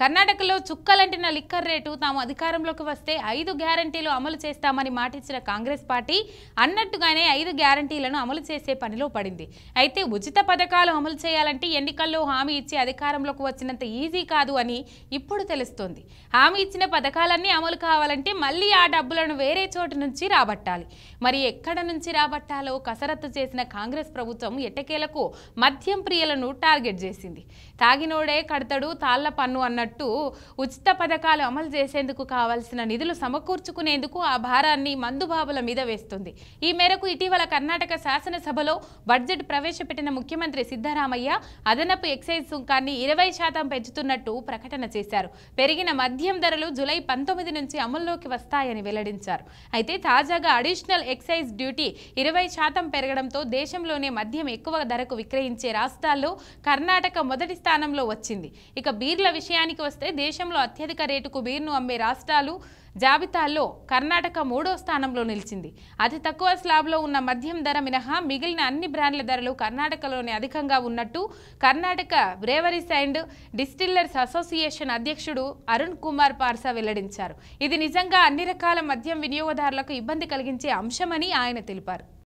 కర్ణాటకలో చుక్కలంటిన liquor rate తాము అధికారంలోకి వస్తే ఐదు గ్యారంటీలు అమలు చేస్తామని మాటిచ్చిన కాంగ్రెస్ పార్టీ అన్నట్టుగానే ఐదు గ్యారంటీలను అమలు చేసే పనిలో పడింది అయితే ఉచిత పథకాలు అమలు చేయాలంటే ఎన్నికల్లో హామీ ఇచ్చి అధికారంలోకి వచ్చినంత ఈజీ కాదు అని ఇప్పుడు తెలుస్తోంది హామీ ఇచ్చిన పథకాలన్నీ అమలు కావాలంటే మళ్ళీ ఆ డబ్బులను వేరే చోటు నుంచి రాబట్టాలి మరి ఎక్కడ నుంచి రాబట్టాలో కసరత్తు చేసిన కాంగ్రెస్ ప్రభుత్వం ఎట్టకేలకు మద్యం ప్రియులను టార్గెట్ చేసింది తాగినోడే కడతడు తాళ్ల పన్ను అన్నట్టు తగ్గట్టు ఉచిత పథకాలు అమలు చేసేందుకు కావాల్సిన నిధులు సమకూర్చుకునేందుకు ఆ భారాన్ని మందుబాబుల మీద వేస్తుంది ఈ మేరకు ఇటీవల కర్ణాటక శాసనసభలో బడ్జెట్ ప్రవేశపెట్టిన ముఖ్యమంత్రి సిద్ధరామయ్య అదనపు ఎక్సైజ్ సుంకాన్ని ఇరవై శాతం పెంచుతున్నట్టు ప్రకటన చేశారు పెరిగిన మద్యం ధరలు జులై పంతొమ్మిది నుంచి అమల్లోకి వస్తాయని వెల్లడించారు అయితే తాజాగా అడిషనల్ ఎక్సైజ్ డ్యూటీ ఇరవై శాతం పెరగడంతో దేశంలోనే మద్యం ఎక్కువ ధరకు విక్రయించే రాష్ట్రాల్లో కర్ణాటక మొదటి స్థానంలో వచ్చింది ఇక బీర్ల విషయానికి విషయానికి వస్తే దేశంలో అత్యధిక రేటుకు బీర్ను అమ్మే రాష్ట్రాలు జాబితాలో కర్ణాటక మూడో స్థానంలో నిలిచింది అతి తక్కువ స్లాబ్లో ఉన్న మద్యం ధర మినహా మిగిలిన అన్ని బ్రాండ్ల ధరలు కర్ణాటకలోనే అధికంగా ఉన్నట్టు Karnataka breweries and distillers association అధ్యక్షుడు అరుణ్ కుమార్ పార్సా వెల్లడించారు ఇది నిజంగా అన్ని రకాల మద్యం వినియోగదారులకు ఇబ్బంది కలిగించే అంశమని ఆయన తెలిపారు